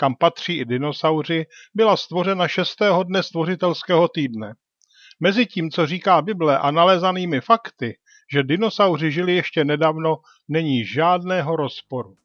kam patří i dinosauři, byla stvořena šestého dne stvořitelského týdne. Mezi tím, co říká Bible a nalezanými fakty, že dinosauři žili ještě nedávno, není žádného rozporu.